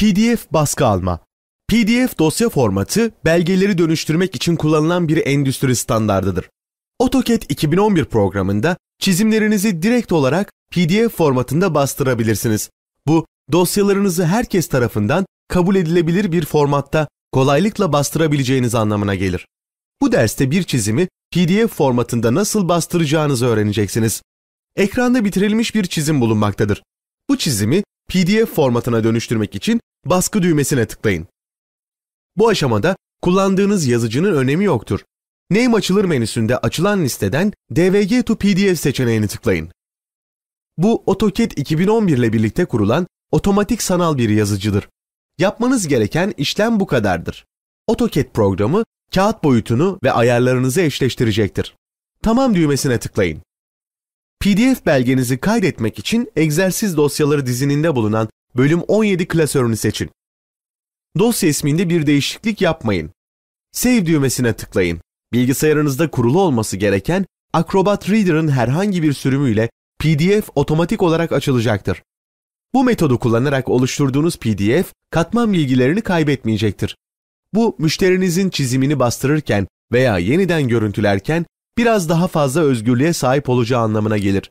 PDF baskı alma. PDF dosya formatı belgeleri dönüştürmek için kullanılan bir endüstri standardıdır. AutoCAD 2011 programında çizimlerinizi direkt olarak PDF formatında bastırabilirsiniz. Bu dosyalarınızı herkes tarafından kabul edilebilir bir formatta kolaylıkla bastırabileceğiniz anlamına gelir. Bu derste bir çizimi PDF formatında nasıl bastıracağınızı öğreneceksiniz. Ekranda bitirilmiş bir çizim bulunmaktadır. Bu çizimi PDF formatına dönüştürmek için baskı düğmesine tıklayın. Bu aşamada kullandığınız yazıcının önemi yoktur. Name açılır menüsünde açılan listeden DVG to PDF seçeneğini tıklayın. Bu AutoCAD 2011 ile birlikte kurulan otomatik sanal bir yazıcıdır. Yapmanız gereken işlem bu kadardır. AutoCAD programı kağıt boyutunu ve ayarlarınızı eşleştirecektir. Tamam düğmesine tıklayın. PDF belgenizi kaydetmek için egzersiz dosyaları dizininde bulunan bölüm 17 klasörünü seçin. Dosya isminde bir değişiklik yapmayın. Save düğmesine tıklayın. Bilgisayarınızda kurulu olması gereken Acrobat Reader'ın herhangi bir sürümüyle PDF otomatik olarak açılacaktır. Bu metodu kullanarak oluşturduğunuz PDF katman bilgilerini kaybetmeyecektir. Bu müşterinizin çizimini bastırırken veya yeniden görüntülerken biraz daha fazla özgürlüğe sahip olacağı anlamına gelir.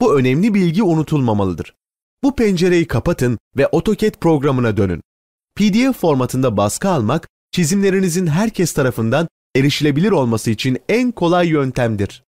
Bu önemli bilgi unutulmamalıdır. Bu pencereyi kapatın ve AutoCAD programına dönün. PDF formatında baskı almak, çizimlerinizin herkes tarafından erişilebilir olması için en kolay yöntemdir.